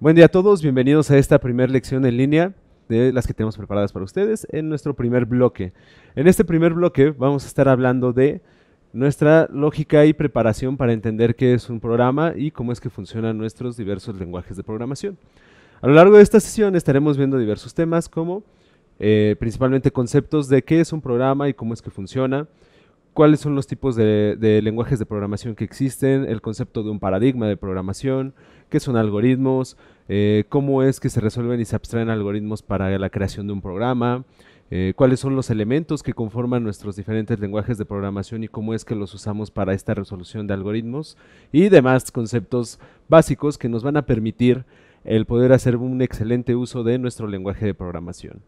Buen día a todos, bienvenidos a esta primera lección en línea de las que tenemos preparadas para ustedes en nuestro primer bloque. En este primer bloque vamos a estar hablando de nuestra lógica y preparación para entender qué es un programa y cómo es que funcionan nuestros diversos lenguajes de programación. A lo largo de esta sesión estaremos viendo diversos temas como eh, principalmente conceptos de qué es un programa y cómo es que funciona, cuáles son los tipos de, de, lenguajes de programación que existen, el concepto de un paradigma de programación, qué son algoritmos, eh, cómo es que se resuelven y se abstraen algoritmos para la creación de un programa, eh, cuáles son los elementos que conforman nuestros diferentes lenguajes de programación y cómo es que los usamos para esta resolución de algoritmos y demás conceptos básicos que nos van a permitir el poder hacer un excelente uso de nuestro lenguaje de programación.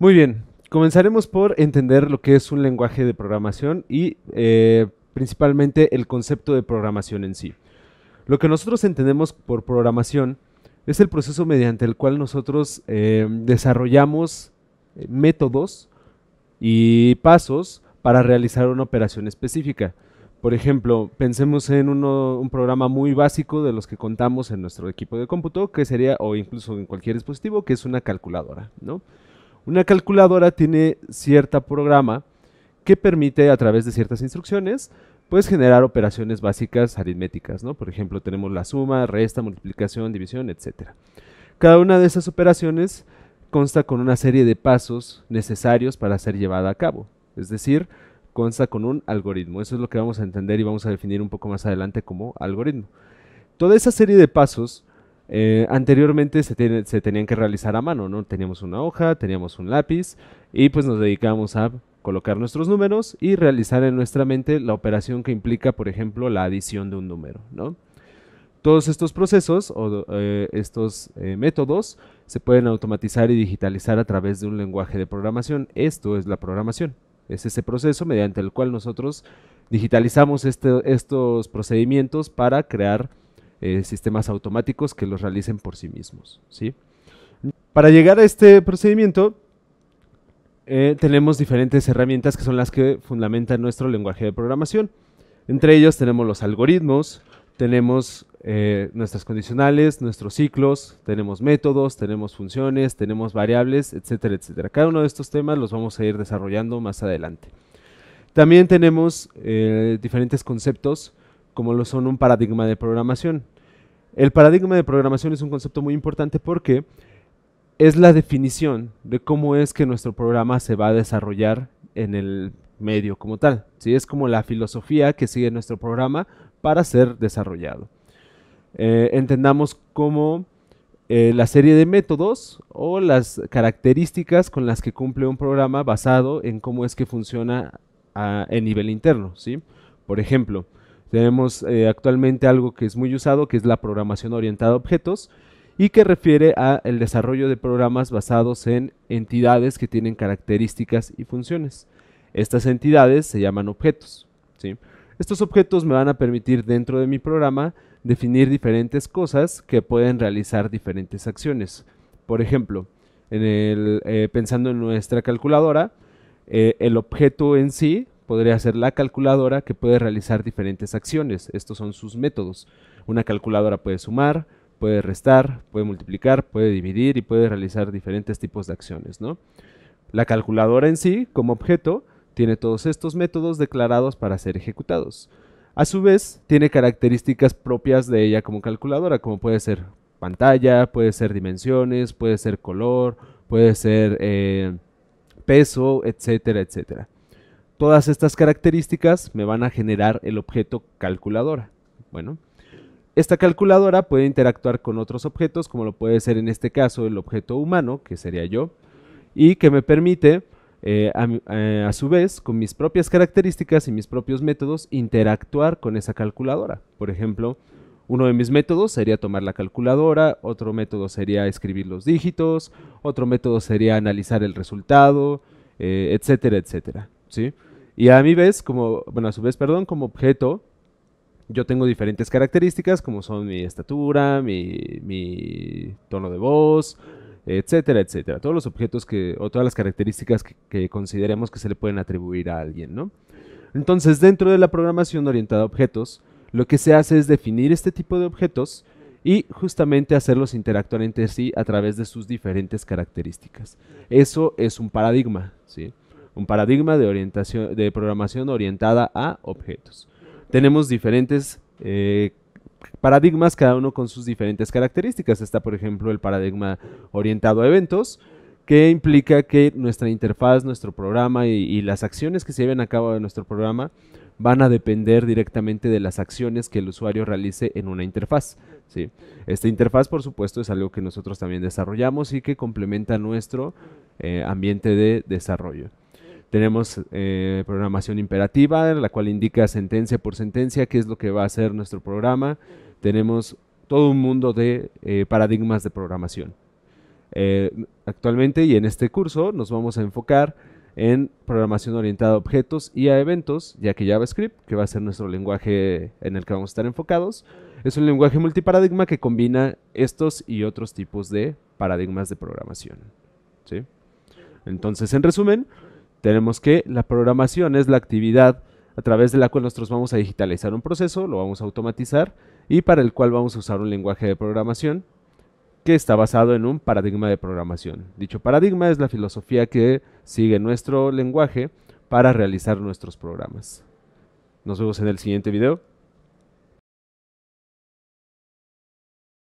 Muy bien, comenzaremos por entender lo que es un lenguaje de programación y eh, principalmente el concepto de programación en sí. Lo que nosotros entendemos por programación es el proceso mediante el cual nosotros eh, desarrollamos eh, métodos y pasos para realizar una operación específica. Por ejemplo, pensemos en un programa muy básico de los que contamos en nuestro equipo de cómputo, que sería, o incluso en cualquier dispositivo, que es una calculadora. Una calculadora tiene cierto programa que permite a través de ciertas instrucciones puedes generar operaciones básicas aritméticas, ¿no? Por ejemplo, tenemos la suma, resta, multiplicación, división, etc. Cada una de esas operaciones consta con una serie de pasos necesarios para ser llevada a cabo, es decir, consta con un algoritmo. Eso es lo que vamos a entender y vamos a definir un poco más adelante como algoritmo. Toda esa serie de pasos eh, anteriormente se, se, tenían que realizar a mano, ¿no? Teníamos una hoja, teníamos un lápiz y pues nos dedicamos a colocar nuestros números y realizar en nuestra mente la operación que implica, por ejemplo, la adición de un número. ¿no? Todos estos procesos o eh, estos eh, métodos se pueden automatizar y digitalizar a través de un lenguaje de programación. Esto es la programación. Es ese proceso mediante el cual nosotros digitalizamos este, estos procedimientos para crear eh, sistemas automáticos que los realicen por sí mismos. ¿sí? Para llegar a este procedimiento, eh, tenemos diferentes herramientas que son las que fundamentan nuestro lenguaje de programación. Entre ellos tenemos los algoritmos, tenemos eh, nuestras condicionales, nuestros ciclos, tenemos métodos, tenemos funciones, tenemos variables, etcétera, etcétera. Cada uno de estos temas los vamos a ir desarrollando más adelante. También tenemos eh, diferentes conceptos como lo son un paradigma de programación. El paradigma de programación es un concepto muy importante porque es la definición de cómo es que nuestro programa se va a desarrollar en el medio como tal. ¿sí? Es como la filosofía que sigue nuestro programa para ser desarrollado. Eh, entendamos como eh, la serie de métodos o las características con las que cumple un programa basado en cómo es que funciona a, nivel interno. ¿sí? Por ejemplo, tenemos eh, actualmente algo que es muy usado, que es la programación orientada a objetos, y que refiere a el desarrollo de programas basados en entidades que tienen características y funciones. Estas entidades se llaman objetos. Estos objetos me van a permitir dentro de mi programa definir diferentes cosas que pueden realizar diferentes acciones. Por ejemplo, eh, pensando en nuestra calculadora, eh, el objeto en sí podría ser la calculadora que puede realizar diferentes acciones. Estos son sus métodos. Una calculadora puede sumar, puede restar, puede multiplicar, puede dividir y puede realizar diferentes tipos de acciones, ¿no? La calculadora en sí, como objeto, tiene todos estos métodos declarados para ser ejecutados. A su vez, tiene características propias de ella como calculadora, como puede ser pantalla, puede ser dimensiones, puede ser color, puede ser eh, peso, etcétera, etcétera. Todas estas características me van a generar el objeto calculadora. Bueno, esta calculadora puede interactuar con otros objetos, como lo puede ser en este caso el objeto humano, que sería yo, y que me permite, eh, eh, a, su vez, con mis propias características y mis propios métodos, interactuar con esa calculadora. Por ejemplo, uno de mis métodos sería tomar la calculadora, otro método sería escribir los dígitos, otro método sería analizar el resultado, eh, etcétera, etcétera. ¿sí? Y a mi vez, como, bueno, a su vez, perdón, como objeto, yo tengo diferentes características como son mi estatura, mi, tono de voz, etcétera, etcétera. Todos los objetos que, o todas las características que, consideremos que se le pueden atribuir a alguien, ¿no? Entonces, dentro de la programación orientada a objetos, lo que se hace es definir este tipo de objetos y justamente hacerlos interactuar entre sí a través de sus diferentes características. Eso es un paradigma, ¿sí? Un paradigma de, orientación, de programación orientada a objetos tenemos diferentes eh, paradigmas, cada uno con sus diferentes características. Está, por ejemplo, el paradigma orientado a eventos, que implica que nuestra interfaz, nuestro programa y, las acciones que se lleven a cabo de nuestro programa van a depender directamente de las acciones que el usuario realice en una interfaz. ¿sí? Esta interfaz, por supuesto, es algo que nosotros también desarrollamos y que complementa nuestro eh, ambiente de desarrollo. Tenemos eh, programación imperativa, la cual indica sentencia por sentencia qué es lo que va a hacer nuestro programa. Tenemos todo un mundo de eh, paradigmas de programación. Eh, actualmente y en este curso nos vamos a enfocar en programación orientada a objetos y a eventos, ya que JavaScript, que va a ser nuestro lenguaje en el que vamos a estar enfocados, es un lenguaje multiparadigma que combina estos y otros tipos de paradigmas de programación. Entonces, en resumen, tenemos que la programación es la actividad a través de la cual nosotros vamos a digitalizar un proceso, lo vamos a automatizar y para el cual vamos a usar un lenguaje de programación que está basado en un paradigma de programación. Dicho paradigma es la filosofía que sigue nuestro lenguaje para realizar nuestros programas. Nos vemos en el siguiente video.